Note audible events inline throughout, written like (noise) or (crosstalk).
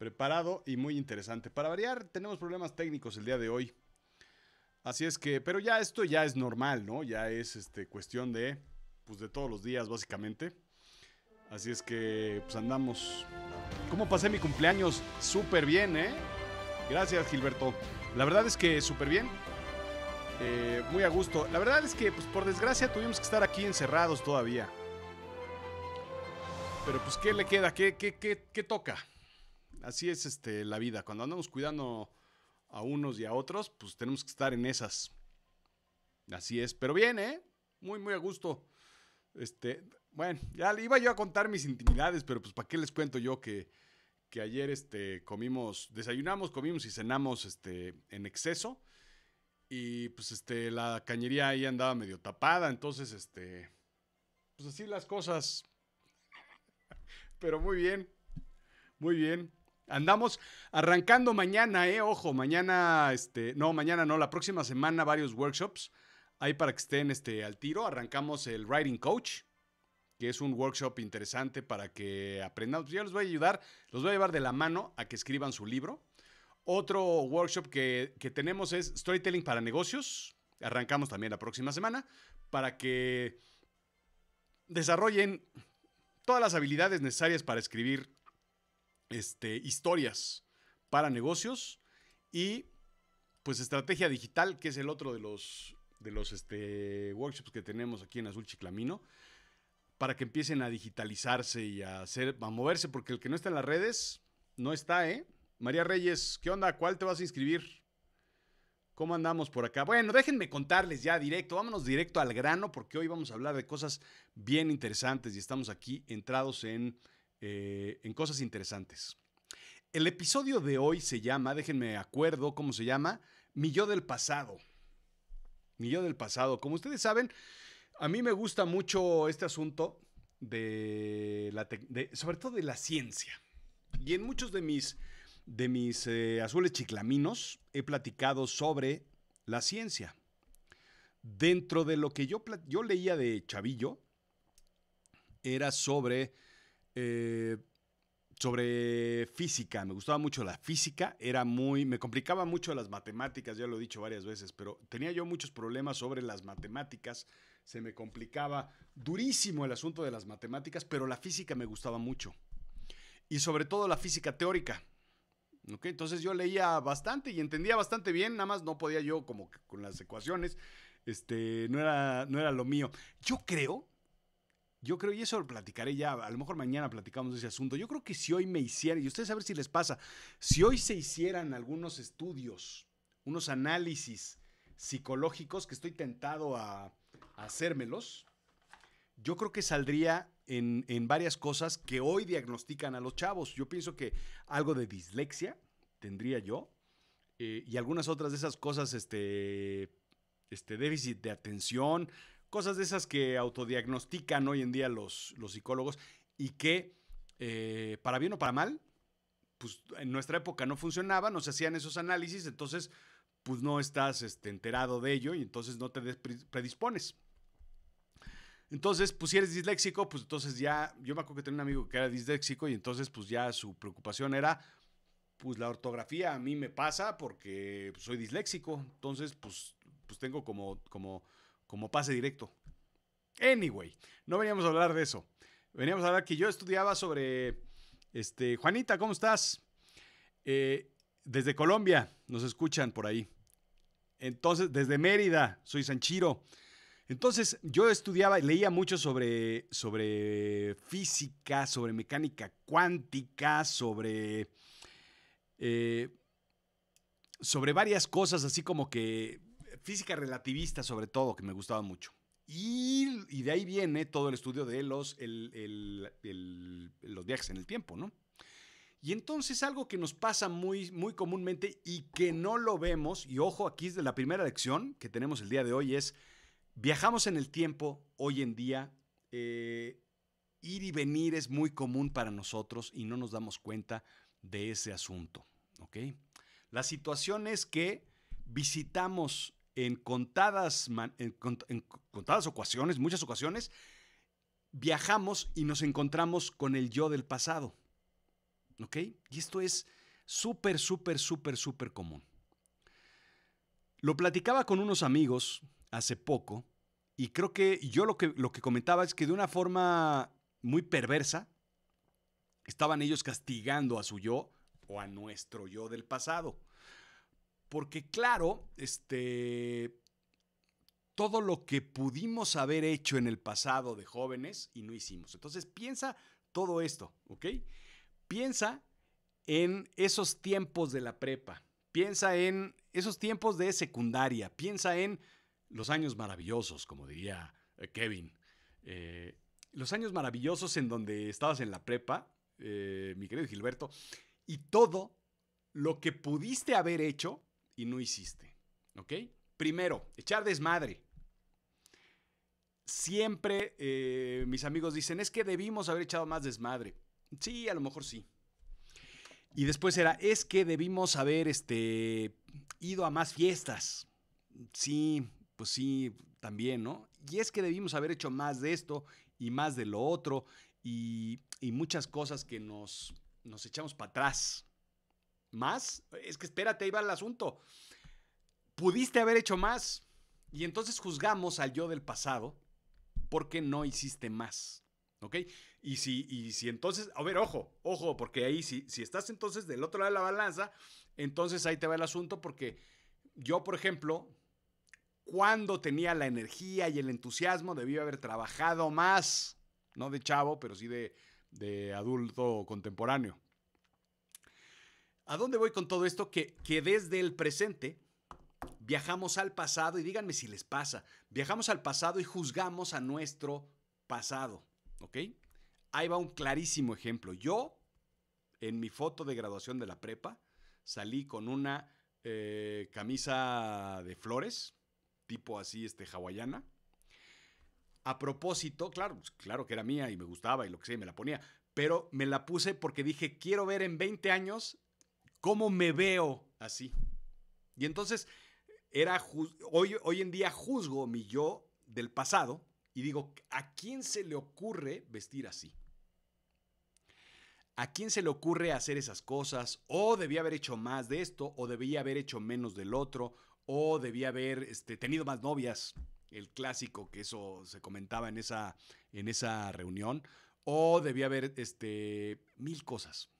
preparado y muy interesante. Para variar, tenemos problemas técnicos el día de hoy. Así es que, pero ya esto ya es normal, ¿no? Ya es este, cuestión de, pues de todos los días, básicamente. Así es que, pues andamos. ¿Cómo pasé mi cumpleaños? Súper bien, ¿eh? Gracias, Gilberto. La verdad es que súper bien. Eh, muy a gusto. La verdad es que, pues por desgracia, tuvimos que estar aquí encerrados todavía. Pero pues, ¿qué le queda? ¿Qué, qué, qué, qué toca? así es este, la vida. Cuando andamos cuidando a unos y a otros, pues tenemos que estar en esas. Así es, pero bien, ¿eh? Muy, muy a gusto. Este, bueno, ya le iba yo a contar mis intimidades, pero pues ¿para qué les cuento yo que, que ayer este, comimos, desayunamos, comimos y cenamos este, en exceso? Y pues este, la cañería ahí andaba medio tapada, entonces este, pues así las cosas. (laughs) Pero muy bien, muy bien. Andamos arrancando mañana, eh, ojo, mañana, este, no, mañana no, la próxima semana varios workshops ahí para que estén este, al tiro. Arrancamos el Writing Coach, que es un workshop interesante para que aprendan. Yo les voy a ayudar, los voy a llevar de la mano a que escriban su libro. Otro workshop que, que tenemos es Storytelling para negocios. Arrancamos también la próxima semana para que desarrollen todas las habilidades necesarias para escribir este, historias para negocios y pues estrategia digital, que es el otro de los, de los este, workshops que tenemos aquí en Azul Chiclamino, para que empiecen a digitalizarse y a, hacer, a moverse, porque el que no está en las redes, no está, ¿eh? María Reyes, ¿qué onda? ¿Cuál te vas a inscribir? ¿Cómo andamos por acá? Bueno, déjenme contarles ya directo, vámonos directo al grano porque hoy vamos a hablar de cosas bien interesantes y estamos aquí entrados en eh, en cosas interesantes. El episodio de hoy se llama, déjenme acuerdo cómo se llama, Mi yo del pasado. Mi yo del pasado. Como ustedes saben, a mí me gusta mucho este asunto de la sobre todo de la ciencia. Y en muchos de mis, de mis eh, azules chiclaminos he platicado sobre la ciencia. Dentro de lo que yo, yo leía de Chavillo, era sobre eh, sobre física, me gustaba mucho la física, era muy, me complicaba mucho las matemáticas, ya lo he dicho varias veces, pero tenía yo muchos problemas sobre las matemáticas, se me complicaba durísimo el asunto de las matemáticas, pero la física me gustaba mucho. Y sobre todo la física teórica. ¿Okay? Entonces yo leía bastante y entendía bastante bien, nada más no podía yo como con las ecuaciones, este, no era, no era lo mío. Yo creo yo creo, y eso lo platicaré ya, a lo mejor mañana platicamos ese asunto. Yo creo que si hoy me hicieran, y ustedes a ver si les pasa, si hoy se hicieran algunos estudios, unos análisis psicológicos que estoy tentado a, hacérmelos, yo creo que saldría en, varias cosas que hoy diagnostican a los chavos. Yo pienso que algo de dislexia tendría yo eh, y algunas otras de esas cosas, este, este déficit de atención, cosas de esas que autodiagnostican hoy en día los, psicólogos y que, eh, para bien o para mal, pues en nuestra época no funcionaba, no se hacían esos análisis, entonces pues no estás este, enterado de ello y entonces no te predispones. Entonces, pues si eres disléxico, pues entonces ya, yo me acuerdo que tenía un amigo que era disléxico y entonces pues ya su preocupación era, pues la ortografía a mí me pasa porque pues, soy disléxico, entonces pues, pues tengo como, como como pase directo. Anyway, no veníamos a hablar de eso. Veníamos a hablar que yo estudiaba sobre, este, Juanita, ¿cómo estás? Eh, desde Colombia, nos escuchan por ahí. Entonces, desde Mérida, soy Sanchiro. Entonces, yo estudiaba y leía mucho sobre, sobre física, sobre mecánica cuántica, sobre, eh, sobre varias cosas, así como que física relativista sobre todo, que me gustaba mucho. Y, de ahí viene todo el estudio de los, los viajes en el tiempo, ¿no? Y entonces algo que nos pasa muy, muy comúnmente y que no lo vemos, y ojo, aquí es de la primera lección que tenemos el día de hoy, es viajamos en el tiempo hoy en día. Eh, ir y venir es muy común para nosotros y no nos damos cuenta de ese asunto. ¿ok? La situación es que visitamos en contadas, en contadas ocasiones, muchas ocasiones, viajamos y nos encontramos con el yo del pasado. ¿Ok? Y esto es súper, súper, súper, súper común. Lo platicaba con unos amigos hace poco y creo que yo lo que, lo que comentaba es que de una forma muy perversa estaban ellos castigando a su yo o a nuestro yo del pasado porque claro, este, todo lo que pudimos haber hecho en el pasado de jóvenes y no hicimos. Entonces piensa todo esto, ¿ok? Piensa en esos tiempos de la prepa, piensa en esos tiempos de secundaria, piensa en los años maravillosos, como diría eh, Kevin. Eh, los años maravillosos en donde estabas en la prepa, eh, mi querido Gilberto, y todo lo que pudiste haber hecho y no hiciste. ¿Ok? Primero, echar desmadre. Siempre eh, mis amigos dicen, es que debimos haber echado más desmadre. Sí, a lo mejor sí. Y después era, es que debimos haber este, ido a más fiestas. Sí, pues sí, también, ¿no? Y es que debimos haber hecho más de esto y más de lo otro y, muchas cosas que nos, nos echamos para atrás. ¿Más? Es que espérate, ahí va el asunto. Pudiste haber hecho más. Y entonces juzgamos al yo del pasado porque no hiciste más. ¿Ok? Y si, si entonces, a ver, ojo, ojo, porque ahí si, si estás entonces del otro lado de la balanza, entonces ahí te va el asunto porque yo, por ejemplo, cuando tenía la energía y el entusiasmo, debí haber trabajado más, no de chavo, pero sí de, de adulto contemporáneo, ¿A dónde voy con todo esto? Que, que desde el presente viajamos al pasado y díganme si les pasa. Viajamos al pasado y juzgamos a nuestro pasado. ¿Ok? Ahí va un clarísimo ejemplo. Yo, en mi foto de graduación de la prepa, salí con una eh, camisa de flores, tipo así, este, hawaiana. A propósito, claro, pues, claro que era mía y me gustaba y lo que sea, me la ponía, pero me la puse porque dije, quiero ver en 20 años ¿Cómo me veo así? Y entonces, era hoy, en día juzgo mi yo del pasado y digo, ¿a quién se le ocurre vestir así? ¿A quién se le ocurre hacer esas cosas? O debía haber hecho más de esto, o debía haber hecho menos del otro, o debía haber este, tenido más novias, el clásico que eso se comentaba en esa, en esa reunión, o debía haber este, mil cosas.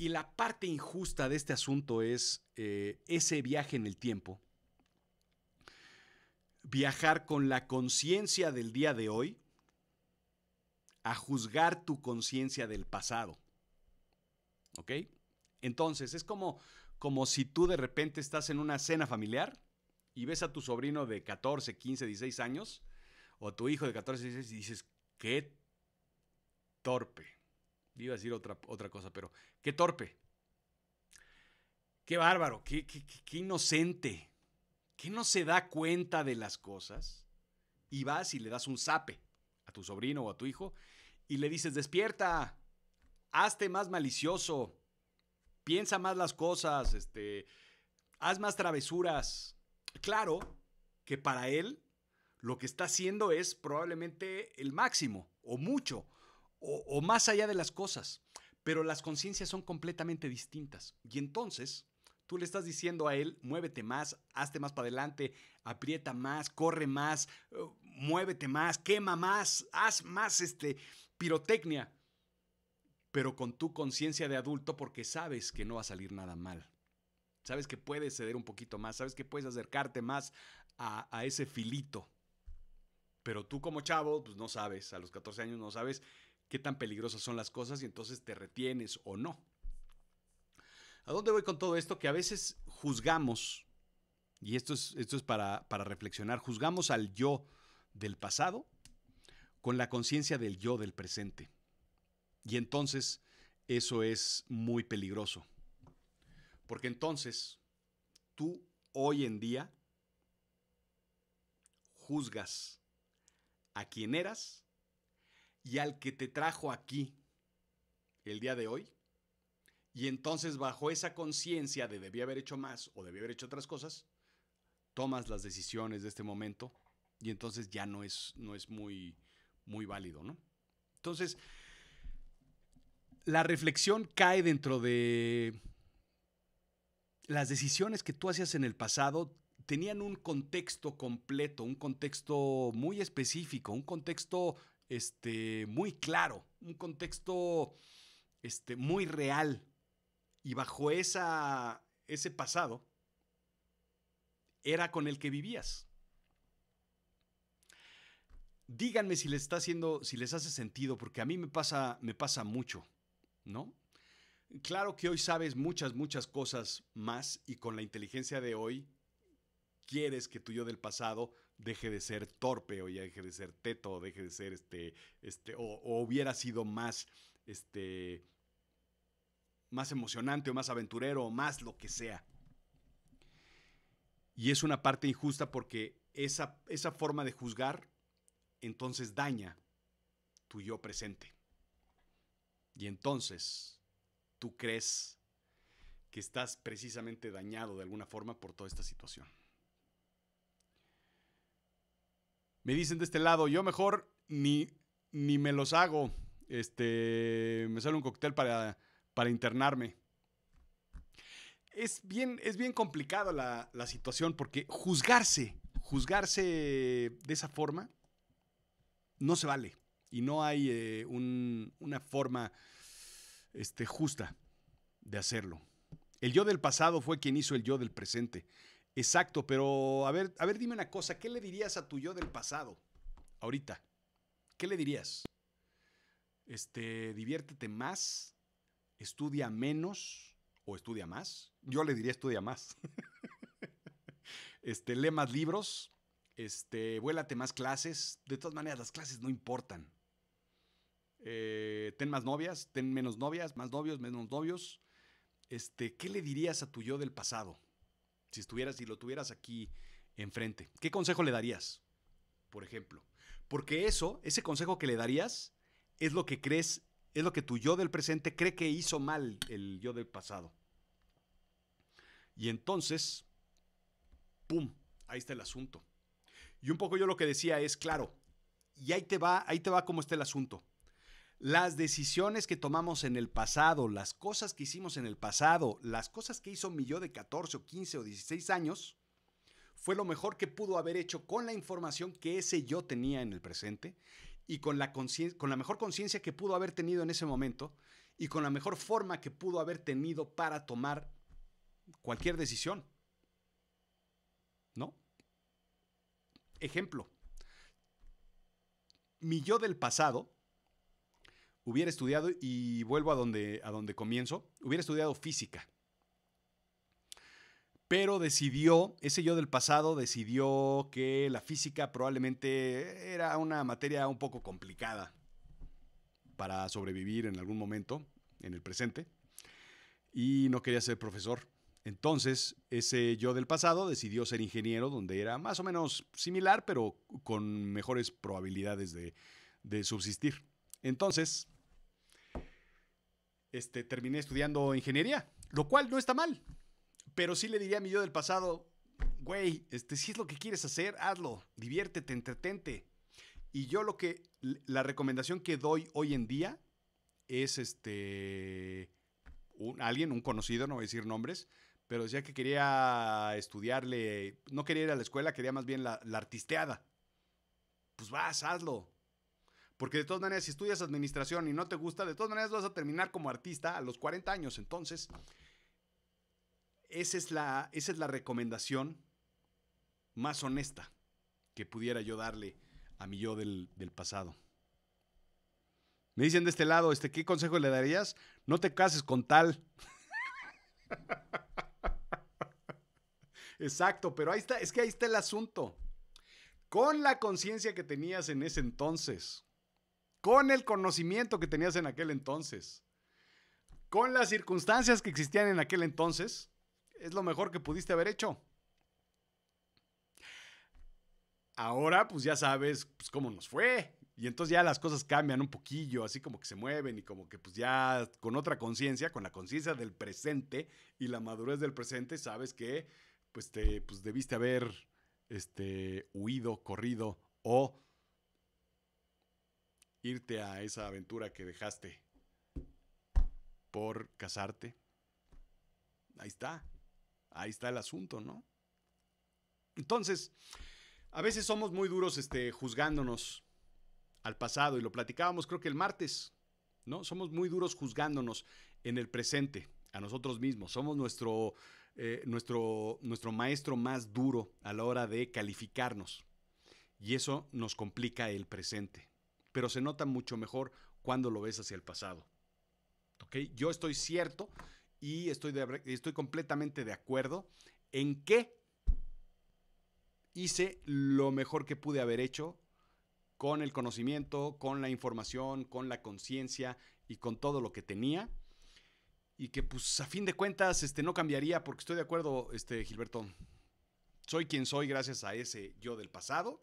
Y la parte injusta de este asunto es eh, ese viaje en el tiempo, viajar con la conciencia del día de hoy a juzgar tu conciencia del pasado. ¿Ok? Entonces, es como, como si tú de repente estás en una cena familiar y ves a tu sobrino de 14, 15, 16 años, o tu hijo de 14, 16, y dices, qué torpe iba a decir otra, otra cosa, pero qué torpe. Qué bárbaro, qué, inocente. Que no se da cuenta de las cosas y vas y le das un zape a tu sobrino o a tu hijo y le dices, despierta, hazte más malicioso, piensa más las cosas, este, haz más travesuras. Claro que para él lo que está haciendo es probablemente el máximo o mucho, o, más allá de las cosas, pero las conciencias son completamente distintas. Y entonces, Tú le estás diciendo a él, muévete más, hazte más para adelante, aprieta más, corre más, eh, muévete más, quema más, haz más este, pirotecnia, pero con tu conciencia de adulto porque sabes que no va a salir nada mal. Sabes que puedes ceder un poquito más, sabes que puedes acercarte más a, a ese filito. Pero tú como chavo, pues no sabes, a los 14 años no sabes qué tan peligrosas son las cosas y entonces te retienes o no. ¿A dónde voy con todo esto? Que a veces juzgamos, y esto es, esto es para, para reflexionar, juzgamos al yo del pasado con la conciencia del yo del presente. Y entonces eso es muy peligroso. Porque entonces tú hoy en día juzgas a quien eras y al que te trajo aquí el día de hoy. Y entonces bajo esa conciencia de debí haber hecho más o debí haber hecho otras cosas, tomas las decisiones de este momento y entonces ya no es, no es muy, muy válido, ¿no? Entonces, la reflexión cae dentro de las decisiones que tú hacías en el pasado tenían un contexto completo, un contexto muy específico, un contexto este, muy claro, un contexto este, muy real. Y bajo esa, ese pasado, era con el que vivías. Díganme si les está haciendo, si les hace sentido, porque a mí me pasa, me pasa mucho, ¿no? Claro que hoy sabes muchas, muchas cosas más y con la inteligencia de hoy quieres que tu yo del pasado deje de ser torpe o ya deje de ser teto o deje de ser este, este, o, o hubiera sido más, este, más emocionante o más aventurero o más lo que sea. Y es una parte injusta porque esa, esa forma de juzgar entonces daña tu yo presente. Y entonces tú crees que estás precisamente dañado de alguna forma por toda esta situación. Me dicen de este lado, yo mejor ni, ni me los hago. Este, me sale un cóctel para, para internarme. Es bien, es bien complicado la, situación porque juzgarse, juzgarse de esa forma no se vale y no hay eh, una forma este, justa de hacerlo. El yo del pasado fue quien hizo el yo del presente. Exacto, pero a ver, a ver, dime una cosa, ¿qué le dirías a tu yo del pasado? Ahorita. ¿Qué le dirías? Este, diviértete más, estudia menos o estudia más. Yo le diría estudia más. (laughs) este, lee más libros, este, vuélate más clases. De todas maneras, las clases no importan. Eh, ten más novias, ten menos novias, más novios, menos novios. Este, ¿qué le dirías a tu yo del pasado? Si estuvieras, y lo tuvieras aquí enfrente, ¿qué consejo le darías? Por ejemplo. Porque eso, ese consejo que le darías, es lo que crees, es lo que tu yo del presente cree que hizo mal el yo del pasado. Y entonces, ¡pum! Ahí está el asunto. Y un poco yo lo que decía es, claro, y ahí te va, ahí te va cómo está el asunto. Las decisiones que tomamos en el pasado, las cosas que hicimos en el pasado, las cosas que hizo mi yo de 14 o 15 o 16 años, fue lo mejor que pudo haber hecho con la información que ese yo tenía en el presente y con la, con la mejor conciencia que pudo haber tenido en ese momento y con la mejor forma que pudo haber tenido para tomar cualquier decisión. ¿No? Ejemplo. Mi yo del pasado hubiera estudiado, y vuelvo a donde, a comienzo, hubiera estudiado física. Pero decidió, ese yo del pasado decidió que la física probablemente era una materia un poco complicada para sobrevivir en algún momento, en el presente, y no quería ser profesor. Entonces, ese yo del pasado decidió ser ingeniero, donde era más o menos similar, pero con mejores probabilidades de, de subsistir. Entonces, este, terminé estudiando ingeniería, lo cual no está mal, pero sí le diría a mi yo del pasado, güey, este, si es lo que quieres hacer, hazlo, diviértete, entretente. Y yo lo que, la recomendación que doy hoy en día es este, un, alguien, un conocido, no voy a decir nombres, pero decía que quería estudiarle, no quería ir a la escuela, quería más bien la, la artisteada. Pues vas, hazlo. Porque de todas maneras, si estudias administración y no te gusta, de todas maneras vas a terminar como artista a los 40 años. Entonces, esa es la, esa es la recomendación más honesta que pudiera yo darle a mi yo del, del pasado. Me dicen de este lado, este, ¿qué consejo le darías? No te cases con tal. (laughs) Exacto, pero ahí está, es que ahí está el asunto. Con la conciencia que tenías en ese entonces, con el conocimiento que tenías en aquel entonces, con las circunstancias que existían en aquel entonces, es lo mejor que pudiste haber hecho. Ahora, pues ya sabes pues, cómo nos fue. Y entonces ya las cosas cambian un poquillo, así como que se mueven y como que pues ya con otra conciencia, con la conciencia del presente y la madurez del presente, sabes que pues te pues debiste haber este huido, corrido o irte a esa aventura que dejaste por casarte. Ahí está. Ahí está el asunto, ¿no? Entonces, a veces somos muy duros este, juzgándonos al pasado y lo platicábamos creo que el martes, ¿no? Somos muy duros juzgándonos en el presente, a nosotros mismos. Somos nuestro, eh, nuestro, nuestro maestro más duro a la hora de calificarnos. Y eso nos complica el presente pero se nota mucho mejor cuando lo ves hacia el pasado. ¿Ok? Yo estoy cierto y estoy, estoy completamente de acuerdo en que hice lo mejor que pude haber hecho con el conocimiento, con la información, con la conciencia y con todo lo que tenía. Y que pues a fin de cuentas este, no cambiaría porque estoy de acuerdo, este, Gilberto. Soy quien soy gracias a ese yo del pasado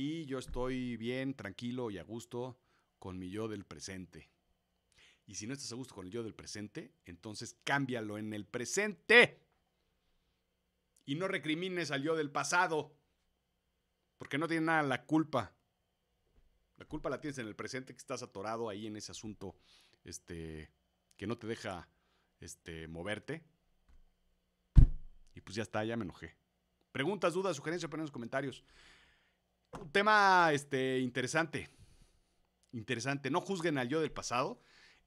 y yo estoy bien, tranquilo y a gusto con mi yo del presente. Y si no estás a gusto con el yo del presente, entonces cámbialo en el presente. Y no recrimines al yo del pasado, porque no tiene nada la culpa. La culpa la tienes en el presente que estás atorado ahí en ese asunto este que no te deja este moverte. Y pues ya está, ya me enojé. Preguntas, dudas, sugerencias, ponen los comentarios un tema este, interesante. Interesante. No juzguen al yo del pasado.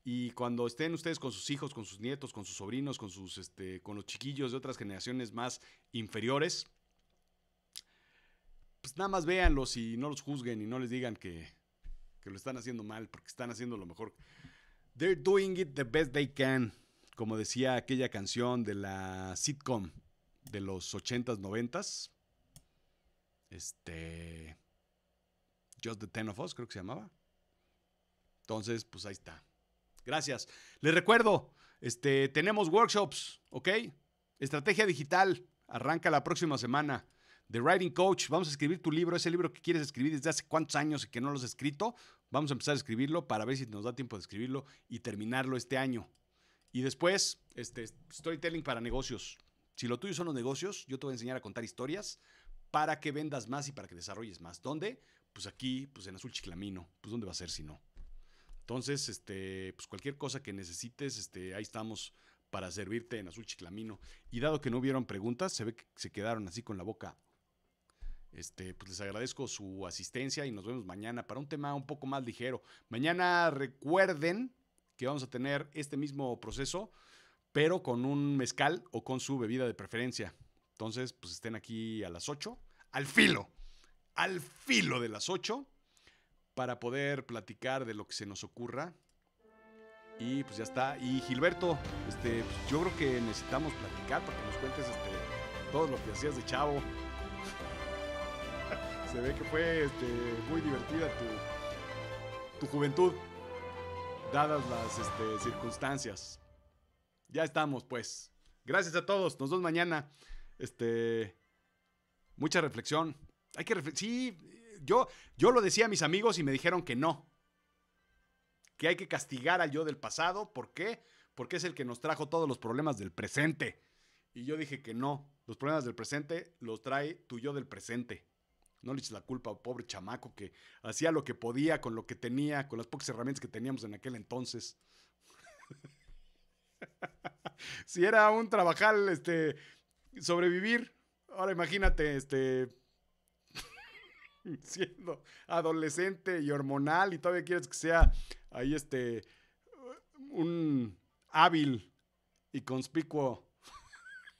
Y cuando estén ustedes con sus hijos, con sus nietos, con sus sobrinos, con, sus, este, con los chiquillos de otras generaciones más inferiores, pues nada más véanlos y no los juzguen y no les digan que, que lo están haciendo mal, porque están haciendo lo mejor. They're doing it the best they can, como decía aquella canción de la sitcom de los 80s, 90s. Este. Just the Ten of Us, creo que se llamaba. Entonces, pues ahí está. Gracias. Les recuerdo, este, tenemos workshops, ¿ok? Estrategia digital arranca la próxima semana. The Writing Coach, vamos a escribir tu libro, ese libro que quieres escribir desde hace cuántos años y que no lo has escrito. Vamos a empezar a escribirlo para ver si nos da tiempo de escribirlo y terminarlo este año. Y después, este, storytelling para negocios. Si lo tuyo son los negocios, yo te voy a enseñar a contar historias para que vendas más y para que desarrolles más. ¿Dónde? Pues aquí, pues en Azul Chiclamino. Pues dónde va a ser si no. Entonces, este, pues cualquier cosa que necesites, este, ahí estamos para servirte en Azul Chiclamino. Y dado que no hubieron preguntas, se ve que se quedaron así con la boca. Este, pues les agradezco su asistencia y nos vemos mañana para un tema un poco más ligero. Mañana recuerden que vamos a tener este mismo proceso, pero con un mezcal o con su bebida de preferencia. Entonces, pues estén aquí a las 8, al filo, al filo de las 8, para poder platicar de lo que se nos ocurra. Y pues ya está. Y Gilberto, este, pues, yo creo que necesitamos platicar para que nos cuentes este, todo lo que hacías de chavo. (laughs) se ve que fue este, muy divertida tu, tu juventud, dadas las este, circunstancias. Ya estamos, pues. Gracias a todos. Nos vemos mañana. Este, mucha reflexión. Hay que reflexionar. Sí, yo, yo lo decía a mis amigos y me dijeron que no. Que hay que castigar al yo del pasado. ¿Por qué? Porque es el que nos trajo todos los problemas del presente. Y yo dije que no. Los problemas del presente los trae tu yo del presente. No le eches la culpa al pobre chamaco que hacía lo que podía con lo que tenía, con las pocas herramientas que teníamos en aquel entonces. (laughs) si era un trabajal, este, sobrevivir. Ahora imagínate, este, (laughs) siendo adolescente y hormonal y todavía quieres que sea ahí este, un hábil y conspicuo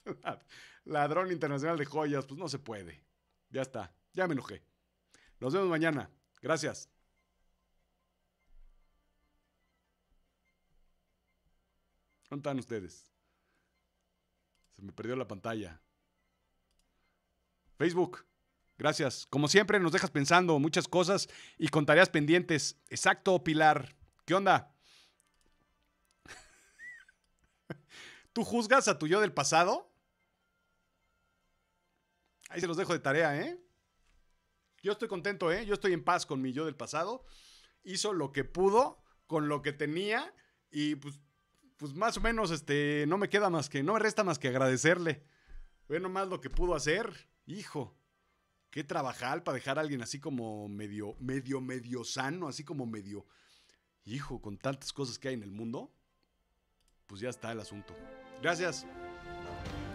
(laughs) ladrón internacional de joyas, pues no se puede. Ya está, ya me enojé. Nos vemos mañana. Gracias. ¿Dónde están ustedes? me perdió la pantalla. Facebook. Gracias. Como siempre, nos dejas pensando muchas cosas y con tareas pendientes. Exacto, Pilar. ¿Qué onda? (laughs) ¿Tú juzgas a tu yo del pasado? Ahí se los dejo de tarea, ¿eh? Yo estoy contento, ¿eh? Yo estoy en paz con mi yo del pasado. Hizo lo que pudo, con lo que tenía y pues pues más o menos, este, no me queda más que, no me resta más que agradecerle. Ve nomás lo que pudo hacer, hijo. Qué trabajar para dejar a alguien así como medio, medio, medio sano, así como medio, hijo, con tantas cosas que hay en el mundo. Pues ya está el asunto. Gracias.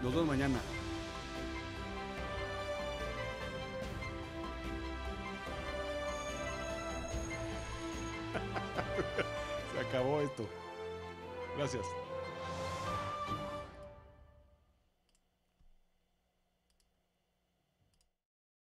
Nos vemos mañana. (laughs) Se acabó esto. Gracias.